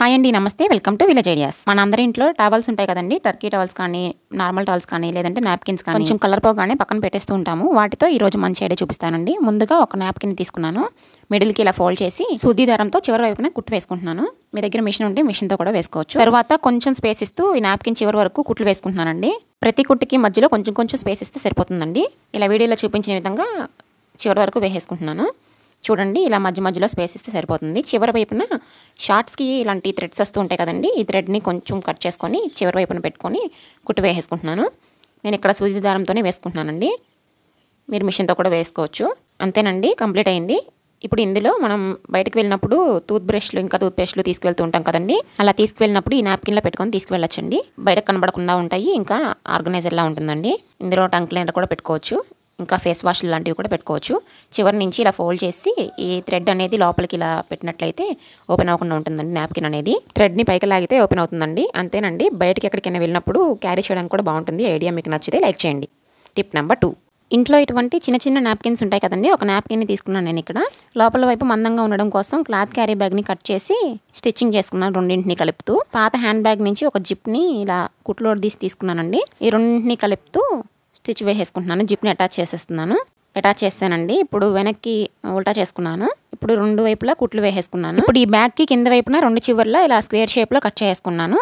hi అండి నమస్తే welcome to village ideas మన అందరి ఇంట్లో టవల్స్ ఉంటాయి కదండి టర్కీ టవల్స్ కానీ నార్మల్ టవల్స్ కానీ లేదంటే నాప్కిన్స్ కానీ కొంచెం కలర్ పోగానే పక్కన పెట్టేస్తూ ఉంటాము వాటితో ఈ రోజు మంచి ఐడియా చూపిస్తానండి ముందుగా ఒక నాప్కిన్ తీసుకున్నాను మిడిల్కి ఇలా ఫోల్డ్ చేసి శుద్ధి దారంతో చివరి వైపున కుట్టు వేసుకుంటున్నాను మీ దగ్గర మిషన్ ఉంటే మిషన్తో కూడా వేసుకోవచ్చు తర్వాత కొంచెం స్పేస్ ఇస్తూ ఈ నాప్కిన్ చివరి వరకు కుట్లు వేసుకుంటున్నానండి ప్రతి కుట్టుకి మధ్యలో కొంచెం కొంచెం స్పేస్ ఇస్తే సరిపోతుందండి ఇలా వీడియోలో చూపించిన విధంగా చివరి వరకు వేసేసుకుంటున్నాను చూడండి ఇలా మధ్య మధ్యలో స్పేస్ ఇస్తే సరిపోతుంది చివరి వైపున షార్ట్స్కి ఇలాంటి థ్రెడ్స్ వస్తూ ఉంటాయి కదండి ఈ థ్రెడ్ని కొంచెం కట్ చేసుకొని చివరి వైపున పెట్టుకొని కుట్టు వేసేసుకుంటున్నాను నేను ఇక్కడ సూది దారంతోనే వేసుకుంటున్నానండి మీరు మిషన్తో కూడా వేసుకోవచ్చు అంతేనండి కంప్లీట్ అయింది ఇప్పుడు ఇందులో మనం బయటకు వెళ్ళినప్పుడు టూత్ బ్రష్లు ఇంకా టూత్ పేస్ట్లు తీసుకువెళ్తూ ఉంటాం కదండి అలా తీసుకువెళ్ళినప్పుడు ఈ నాప్కిన్లో పెట్టుకొని తీసుకువెళ్ళొచ్చండి బయటకు కనబడకుండా ఉంటాయి ఇంకా ఆర్గనైజర్లా ఉంటుందండి ఇందులో టంక్ లైనర్ కూడా పెట్టుకోవచ్చు ఇంకా ఫేస్ వాష్ లాంటివి కూడా పెట్టుకోవచ్చు చివరి నుంచి ఇలా ఫోల్డ్ చేసి ఈ థ్రెడ్ అనేది లోపలికి ఇలా పెట్టినట్లయితే ఓపెన్ అవ్వకుండా ఉంటుందండి నాప్కిన్ అనేది థ్రెడ్ని పైకి లాగితే ఓపెన్ అవుతుందండి అంతేనండి బయటకి ఎక్కడికైనా వెళ్ళినప్పుడు క్యారీ చేయడానికి కూడా బాగుంటుంది ఐడియా మీకు నచ్చితే లైక్ చేయండి టిప్ నెంబర్ టూ ఇంట్లో ఇటువంటి చిన్న చిన్న నాప్కిన్స్ ఉంటాయి కదండి ఒక నాప్కిన్ని తీసుకున్నాను నేను ఇక్కడ లోపల వైపు మందంగా ఉండడం కోసం క్లాత్ క్యారీ బ్యాగ్ని కట్ చేసి స్టిచ్చింగ్ చేసుకున్నాను రెండింటిని కలుపుతూ పాత హ్యాండ్ బ్యాగ్ నుంచి ఒక జిప్ని ఇలా కుట్లోడ్ తీసి తీసుకున్నానండి ఈ రెండింటిని కలుపుతూ స్టిచ్ వేసేసుకుంటున్నాను జిప్ని అటాచ్ చేసేస్తున్నాను అటాచ్ చేస్తానండి ఇప్పుడు వెనక్కి ఉల్టా చేసుకున్నాను ఇప్పుడు రెండు వైపులా కుట్లు వేసేసుకున్నాను ఇప్పుడు ఈ బ్యాగ్కి కింద వైపున రెండు చివర్లా ఇలా స్క్వేర్ షేప్లో కట్ చేసుకున్నాను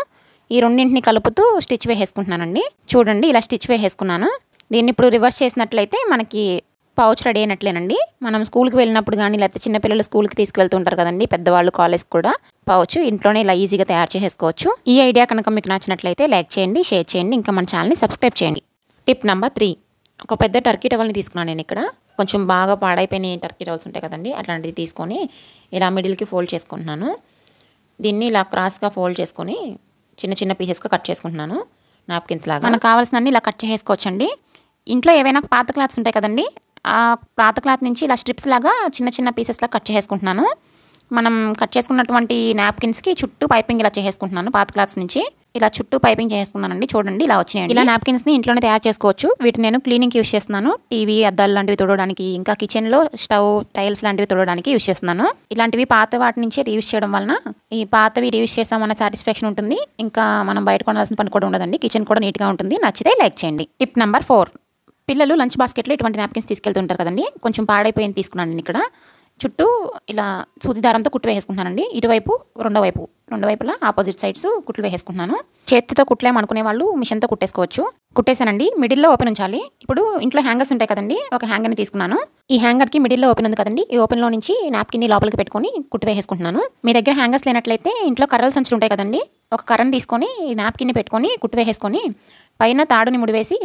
ఈ రెండింటిని కలుపుతూ స్టిచ్ వేసేసుకుంటున్నానండి చూడండి ఇలా స్టిచ్ వేసేసుకున్నాను దీన్ని ఇప్పుడు రివర్స్ చేసినట్లయితే మనకి పౌచ్ రెడీ అయినట్లేనండి మనం స్కూల్కి వెళ్ళినప్పుడు కానీ లేకపోతే చిన్నపిల్లలు స్కూల్కి తీసుకువెళ్తుంటారు కదండి పెద్దవాళ్ళు కాలేజ్కి కూడా పౌచ్ ఇంట్లోనే ఇలా ఈజీగా తయారు చేసేసుకోవచ్చు ఈ ఐడియా కనుక మీకు నచ్చినట్లయితే లైక్ చేయండి షేర్ చేయండి ఇంకా మన ఛానల్ని సబ్స్క్రైబ్ చేయండి టిప్ నెంబర్ త్రీ ఒక పెద్ద టర్కీ టవల్ని తీసుకున్నాను నేను ఇక్కడ కొంచెం బాగా పాడైపోయిన టర్కీ టవల్స్ ఉంటాయి కదండి అట్లాంటివి తీసుకొని ఇలా మిడిల్కి ఫోల్డ్ చేసుకుంటున్నాను దీన్ని ఇలా క్రాస్గా ఫోల్డ్ చేసుకొని చిన్న చిన్న పీసెస్గా కట్ చేసుకుంటున్నాను నాప్కిన్స్ లాగా మనకు కావాల్సినన్ని ఇలా కట్ చేసుకోవచ్చండి ఇంట్లో ఏవైనా పాత క్లాత్స్ ఉంటాయి కదండి ఆ పాత క్లాత్ నుంచి ఇలా స్ట్రిప్స్ లాగా చిన్న చిన్న పీసెస్లా కట్ చేసుకుంటున్నాను మనం కట్ చేసుకున్నటువంటి నాప్కిన్స్కి చుట్టూ పైపింగ్ ఇలా చేసుకుంటున్నాను పాత క్లాత్స్ నుంచి ఇలా చుట్టూ పైపింగ్ చేసుకున్నానండి చూడండి ఇలా వచ్చినాయండి ఇలా నాప్కిన్స్ని ఇంట్లోనే తయారు చేసుకోవచ్చు వీటిని నేను క్లీనింగ్ యూస్ చేస్తున్నాను టీవీ అద్దాలు లాంటివి తుడవడానికి ఇంకా కిచెన్లో స్టవ్ టైల్స్ లాంటివి తుడవడానికి యూస్ చేస్తున్నాను ఇలాంటివి పాత వాటి నుంచే రీయూస్ చేయడం వలన ఈ పాతవి రీయూస్ చేసామన్న సాటిస్ఫాక్షన్ ఉంటుంది ఇంకా మనం బయట కొనాల్సిన పని కూడా ఉండదండి కిచెన్ కూడా నీట్గా ఉంటుంది నచ్చితే లైక్ చేయండి టిప్ నెంబర్ ఫోర్ పిల్లలు లంచ్ బాస్కెట్లో ఇటువంటి నాప్కిన్స్ తీసుకెళ్తుంటారు కదండి కొంచెం పాడైపోయింది తీసుకున్నాను ఇక్కడ చుట్టూ ఇలా సూది దారంతో కుట్లు వేసుకుంటున్నానండి ఇటువైపు రెండో వైపు రెండు వైపులా ఆపోజిట్ సైడ్స్ కుట్లు వేసుకుంటున్నాను చేతితో అనుకునే వాళ్ళు మిషన్తో కుట్టేసుకోవచ్చు కుట్టేశానండి మిడిల్లో ఓపెన్ ఉంచాలి ఇప్పుడు ఇంట్లో హ్యాంగర్స్ ఉంటాయి కదండి ఒక హ్యాంగర్ని తీసుకున్నాను ఈ హ్యాంగర్కి మిడిల్లో ఓపెన్ ఉంది కదండి ఈ ఓపెన్లో నుంచి నాప్కిన్ని లోపలికి పెట్టుకుని కుట్టు వేసుకుంటున్నాను మీ దగ్గర హ్యాంగర్స్ లేనట్లయితే ఇంట్లో కర్రల సంచులు ఉంటాయి కదండి ఒక కర్రను తీసుకొని ఈ నాప్కిన్ని పెట్టుకొని కుట్టు వేసేసుకొని పైన తాడుని ముడివేసి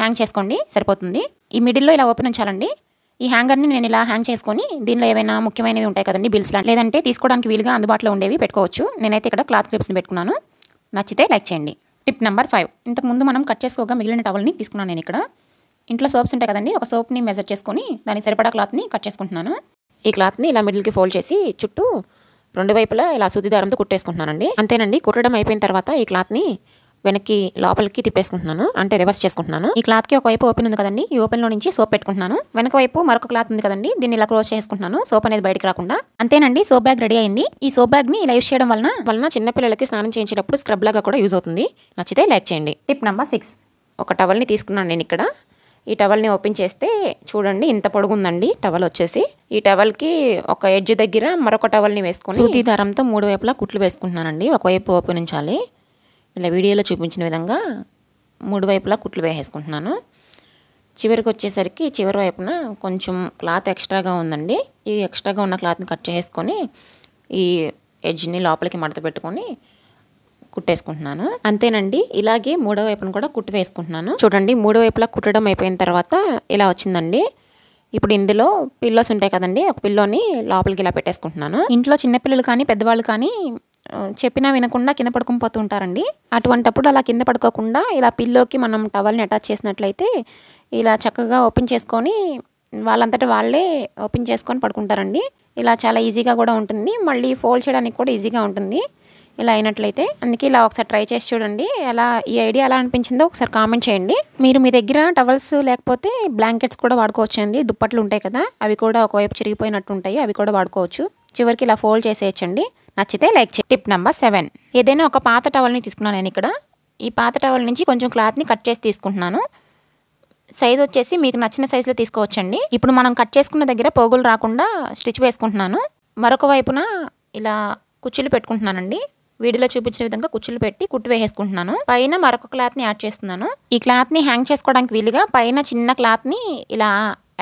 హ్యాంగ్ చేసుకోండి సరిపోతుంది ఈ మిడిల్లో ఇలా ఓపెన్ ఉంచాలండి ఈ హ్యాంగర్ని నేను ఇలా హ్యాంగ్ చేసుకొని దీనిలో ఏమైనా ముఖ్యమైనవి ఉంటాయి కదండి బిల్స్ లేదంటే తీసుకోవడానికి వీలుగా అందుబాటులో ఉండేవి పెట్టుకోవచ్చు నేనైతే ఇక్కడ క్లాత్ క్లిప్స్ని పెట్టుకున్నాను నచ్చితే లైక్ చేయండి టిప్ నెంబర్ ఫైవ్ ఇంతకుముందు మనం కట్ చేసుకోగా మిగిలిన టవల్ని తీసుకున్నాను నేను ఇక్కడ ఇంట్లో సోప్స్ ఉంటాయి కదండి ఒక సోప్ని మెజర్ చేసుకొని దాని సరిపడా క్లాత్ని కట్ చేసుకుంటున్నాను ఈ క్లాత్ని ఇలా మిడిల్కి ఫోల్డ్ చేసి చుట్టూ రెండు వైపులా ఇలా సూది కుట్టేసుకుంటున్నానండి అంతేనండి కుట్టడం అయిపోయిన తర్వాత ఈ క్లాత్ని వెనక్కి లోపలికి తిప్పేసుకుంటున్నాను అంటే రివర్స్ చేసుకుంటున్నాను ఈ క్లాత్కి వైపు ఓపెన్ ఉంది కదండి ఈ ఓపెన్లో నుంచి సోప్ పెట్టుకుంటున్నాను వెనక వైపు మరొక క్లాత్ ఉంది కదండి దీన్ని ఇలా క్లోజ్ చేసుకుంటున్నాను సోప్ అనేది బయటకు రాకుండా అంతేనండి సోప్ బ్యాగ్ రెడీ అయింది ఈ సోప్ బ్యాగ్ని ఇలా యూస్ చేయడం వలన వలన చిన్నపిల్లలకి స్నానం చేయించినప్పుడు స్క్రబ్ లాగా కూడా యూజ్ అవుతుంది నచ్చితే లైక్ చేయండి టిప్ నెంబర్ సిక్స్ ఒక టవల్ని తీసుకున్నాను నేను ఇక్కడ ఈ టవల్ని ఓపెన్ చేస్తే చూడండి ఇంత పొడుగుందండి టవల్ వచ్చేసి ఈ టవల్కి ఒక ఎడ్జ్ దగ్గర మరొక టవల్ని వేసుకుని సూతి దారంతో మూడు వైపులా కుట్లు వేసుకుంటున్నానండి ఒకవైపు ఓపెన్ ఉంచాలి ఇలా వీడియోలో చూపించిన విధంగా మూడు వైపులా కుట్లు వేసేసుకుంటున్నాను చివరికి వచ్చేసరికి చివరి వైపున కొంచెం క్లాత్ ఎక్స్ట్రాగా ఉందండి ఈ ఎక్స్ట్రాగా ఉన్న క్లాత్ని కట్ చేసుకొని ఈ ఎడ్జ్ని లోపలికి మడత పెట్టుకొని కుట్టేసుకుంటున్నాను అంతేనండి ఇలాగే మూడో వైపును కూడా కుట్టు వేసుకుంటున్నాను చూడండి మూడో వైపులా కుట్టడం అయిపోయిన తర్వాత ఇలా వచ్చిందండి ఇప్పుడు ఇందులో పిల్లోస్ ఉంటాయి కదండి ఒక పిల్లోని లోపలికి ఇలా పెట్టేసుకుంటున్నాను ఇంట్లో చిన్నపిల్లలు కానీ పెద్దవాళ్ళు కానీ చెప్పినా వినకుండా కింద పడుకుని పోతుంటారండి అటువంటప్పుడు అలా కింద పడుకోకుండా ఇలా పిల్లోకి మనం టవల్ని అటాచ్ చేసినట్లయితే ఇలా చక్కగా ఓపెన్ చేసుకొని వాళ్ళంతటా వాళ్ళే ఓపెన్ చేసుకొని పడుకుంటారండి ఇలా చాలా ఈజీగా కూడా ఉంటుంది మళ్ళీ ఫోల్డ్ చేయడానికి కూడా ఈజీగా ఉంటుంది ఇలా అయినట్లయితే అందుకే ఇలా ఒకసారి ట్రై చేసి చూడండి ఎలా ఈ ఐడియా ఎలా అనిపించిందో ఒకసారి కామెంట్ చేయండి మీరు మీ దగ్గర టవల్స్ లేకపోతే బ్లాంకెట్స్ కూడా వాడుకోవచ్చు అండి దుప్పట్లు ఉంటాయి కదా అవి కూడా ఒకవైపు చిరిగిపోయినట్టు ఉంటాయి అవి కూడా వాడుకోవచ్చు చివరికి ఇలా ఫోల్డ్ చేసేయచ్చండి నచ్చితే లైక్ చే టిప్ నెంబర్ సెవెన్ ఏదైనా ఒక పాత టవల్ని తీసుకున్నాను నేను ఇక్కడ ఈ పాత టవల్ నుంచి కొంచెం క్లాత్ని కట్ చేసి తీసుకుంటున్నాను సైజ్ వచ్చేసి మీకు నచ్చిన సైజులో తీసుకోవచ్చండి ఇప్పుడు మనం కట్ చేసుకున్న దగ్గర పోగులు రాకుండా స్టిచ్ వేసుకుంటున్నాను మరొక వైపున ఇలా కుచ్చులు పెట్టుకుంటున్నానండి వీడియోలో చూపించిన విధంగా కుర్చీలు పెట్టి కుట్టు వేసేసుకుంటున్నాను పైన మరొక క్లాత్ని యాడ్ చేస్తున్నాను ఈ క్లాత్ని హ్యాంగ్ చేసుకోవడానికి వీలుగా పైన చిన్న క్లాత్ని ఇలా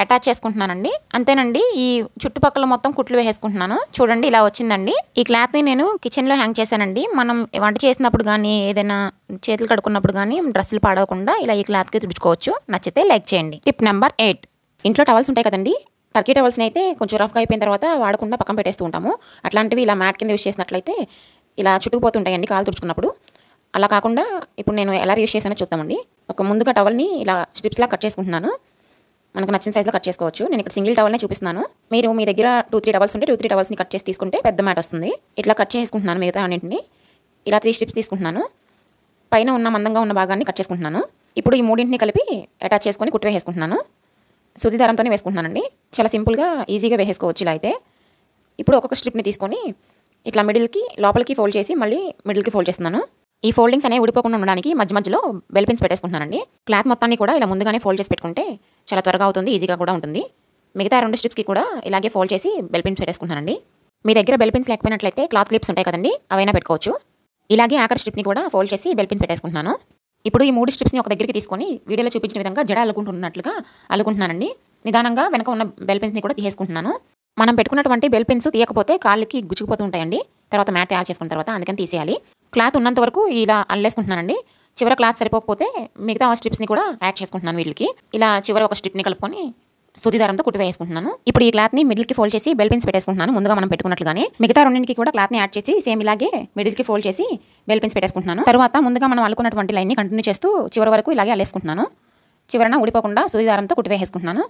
అటాచ్ చేసుకుంటున్నానండి అంతేనండి ఈ చుట్టుపక్కల మొత్తం కుట్లు వేసుకుంటున్నాను చూడండి ఇలా వచ్చిందండి ఈ క్లాత్ని నేను కిచెన్లో హ్యాంగ్ చేశానండి మనం వంట చేసినప్పుడు కానీ ఏదైనా చేతులు కడుక్కున్నప్పుడు కానీ డ్రెస్సులు పాడవకుండా ఇలా ఈ క్లాత్కి తుడుచుకోవచ్చు నచ్చితే లైక్ చేయండి టిప్ నెంబర్ ఎయిట్ ఇంట్లో టవల్స్ ఉంటాయి కదండి టర్కీ టవల్స్ని అయితే కొంచెం రఫ్గా అయిపోయిన తర్వాత వాడకుండా పక్కన పెట్టేస్తూ ఉంటాము అట్లాంటివి ఇలా మ్యాట్ కింద యూస్ చేసినట్లయితే ఇలా చుట్టుకుపోతుంటాయండి కాలు తుడుచుకున్నప్పుడు అలా కాకుండా ఇప్పుడు నేను ఎలా యూస్ చేసానో చూద్దామండి ఒక ముందుగా టవల్ని ఇలా స్ట్రిప్స్లా కట్ చేసుకుంటున్నాను మనకు నచ్చిన సైజులో కట్ చేసుకోవచ్చు నేను ఇక్కడ సింగిల్ టవల్నే చూపిస్తున్నాను మీరు మీ దగ్గర టూ త్రీ టవల్స్ ఉంటే టూ త్రీ టవల్స్ని కట్ చేసి తీసుకుంటే పెద్ద మ్యాట్ వస్తుంది ఇట్లా కట్ చేసుకుంటున్నాను మిగతా అన్నింటిని ఇలా త్రీ స్ట్రిప్స్ తీసుకుంటున్నాను పైన ఉన్న మందంగా ఉన్న భాగాన్ని కట్ చేసుకుంటున్నాను ఇప్పుడు ఈ మూడింటిని కలిపి అటాచ్ చేసుకొని కుట్టు వేసుకుంటున్నాను సుది వేసుకుంటున్నానండి చాలా సింపుల్గా ఈజీగా వేసేసుకోవచ్చు ఇలా అయితే ఇప్పుడు ఒక్కొక్క స్ట్రిప్ని తీసుకొని ఇట్లా మిడిల్కి లోపలికి ఫోల్డ్ చేసి మళ్ళీ మిడిల్కి ఫోల్డ్ చేస్తున్నాను ఈ ఫోల్డింగ్స్ అనేవి ఊడిపోకుండా ఉండడానికి మధ్య మధ్యలో బెల్పిన్స్ పెట్టేసుకుంటున్నానండి క్లాత్ మొత్తాన్ని కూడా ఇలా ముందుగానే ఫోల్డ్ చేసి పెట్టుకుంటే చాలా త్వరగా అవుతుంది ఈజీగా కూడా ఉంటుంది మిగతా రెండు స్ట్రిప్స్కి కూడా ఇలాగే ఫోల్డ్ చేసి బెల్పిన్స్ పెట్టేసుకుంటానండి మీ దగ్గర బెల్పిన్స్ లేకపోయినట్లయితే క్లాత్ క్లిప్స్ ఉంటాయి కదండి అవైనా పెట్టుకోవచ్చు ఇలాగే ఆఖరి స్ట్రిప్ని కూడా ఫోల్డ్ చేసి బెల్పిన్స్ పెట్టేసుకుంటున్నాను ఇప్పుడు ఈ మూడు స్ట్రిప్స్ని ఒక దగ్గరికి తీసుకొని వీడియోలో చూపించిన విధంగా జడ అల్లుకుంటున్నట్లుగా అల్లుకుంటున్నానండి నిదానంగా వెనక ఉన్న బెల్పిన్స్ని కూడా తీసేసుకుంటున్నాను మనం పెట్టుకున్నటువంటి బెల్పిన్స్ తీయకపోతే కాళ్ళకి గుచ్చుకుపోతూ ఉంటాయండి తర్వాత మ్యాట్ తయారు చేసుకున్న తర్వాత అందుకని తీసేయాలి క్లాత్ ఉన్నంత వరకు ఇలా అల్లేసుకుంటున్నానండి చివర క్లాత్ సరిపోకపోతే మిగతా స్ట్రిప్స్ని కూడా యాడ్ చేసుకుంటున్నాను వీళ్ళకి ఇలా చివర ఒక స్ట్రిప్ని కలుపుకొని సుది దారంతో కుట్టివేసుకుంటున్నాను ఇప్పుడు ఈ క్లాత్ని మిడిల్కి మిడిల్ కి ఫోల్డ్ చేసి బెల్ పెట్టేసుకుంటున్నాను ముందుగా మనం పెట్టుకున్నట్లుగానే మిగతా రెండింటికి కూడా క్లాత్ని యాడ్ చేసి సేమ్ ఇలాగే మిడిల్ కి ఫోల్డ్ చేసి బెల్ పెట్టేసుకుంటున్నాను తర్వాత ముందుగా మనం అల్లుకున్నటువంటి లైన్ని కంటిన్యూ చేస్తూ చివరి వరకు ఇలాగే అలేసుకుంటున్నాను చివరన ఊడిపోకుండా సుది దారంతో కుట్టివేసుకుంటున్నాను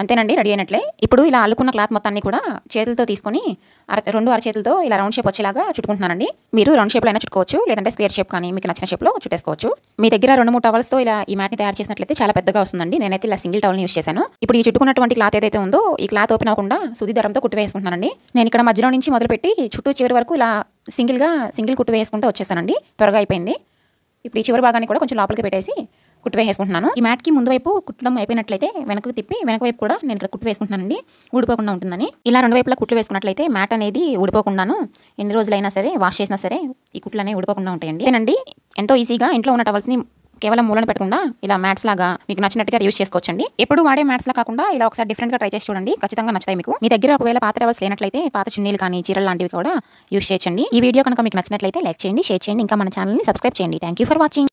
అంతేనండి రెడీ అయినట్లే ఇప్పుడు ఇలా అల్లుకున్న క్లాత్ మొత్తాన్ని కూడా చేతులతో తీసుకొని అర రెండు అరచేతులతో ఇలా రౌండ్ షేప్ వచ్చేలాగా చుట్టుకుంటున్నానండి మీరు రౌండ్ షేప్లో అయినా చుట్టుకోవచ్చు లేదంటే స్క్వేర్ షేప్ కానీ మీకు నచ్చిన షేప్లో చుట్టేసుకోవచ్చు మీ దగ్గర రెండు మూడు టవల్స్తో ఇలా ఈ మ్యాట్ని తయారు చేసినట్లయితే చాలా పెద్దగా వస్తుందండి నేనైతే ఇలా సింగిల్ టవల్ని యూస్ చేశాను ఇప్పుడు ఈ చుట్టుకున్నటువంటి క్లాత్ ఏదైతే ఉందో ఈ క్లాత్ ఓపెన్ అవ్వకుండా సుది దరంతో కుట్టివేసుకుంటున్నానండి నేను ఇక్కడ మధ్యలో నుంచి మొదలుపెట్టి చుట్టూ చివరి వరకు ఇలా సింగిల్గా సింగిల్ కుట్టు వేసుకుంటూ వచ్చేసానండి త్వరగా అయిపోయింది ఇప్పుడు ఈ చివరి భాగాన్ని కూడా కొంచెం లోపలికి పెట్టేసి కుట్టు వేసుకుంటున్నాను ఈ మ్యాట్కి ముందు వైపు కుట్టడం అయిపోయినట్లయితే వెనక్కి తిప్పి వెనక వైపు కూడా నేను ఇక్కడ కుట్టు వేసుకుంటున్నానండి ఊడిపోకుండా ఉంటుందని ఇలా రెండు వైపులా కుట్లు వేసుకున్నట్లయితే మ్యాట్ అనేది ఊడిపోకుండాను ఎన్ని రోజులైనా సరే వాష్ చేసినా సరే ఈ కుట్లు అనేవి ఊడిపోకుండా ఉంటాయండి ఇదేనండి ఎంతో ఈజీగా ఇంట్లో ఉన్న టవల్స్ని కేవలం మూలన పెట్టకుండా ఇలా మ్యాట్స్ లాగా మీకు నచ్చినట్టుగా యూజ్ చేసుకోవచ్చండి ఎప్పుడు వాడే మ్యాట్స్ లా కాకుండా ఇలా ఒకసారి డిఫరెంట్ గా ట్రై చేసి చూడండి ఖచ్చితంగా నచ్చుతాయి మీకు మీ దగ్గర ఒకవేళ పాత రవల్స్ లేనట్లయితే పాత చున్నీలు కానీ చీరలు లాంటివి కూడా యూజ్ చేయండి ఈ వీడియో కనుక మీకు నచ్చినట్లయితే లైక్ చేయండి షేర్ చేయండి ఇంకా మన ఛానల్ని సబ్స్క్రైబ్ చేయండి థ్యాంక్ ఫర్ వాచింగ్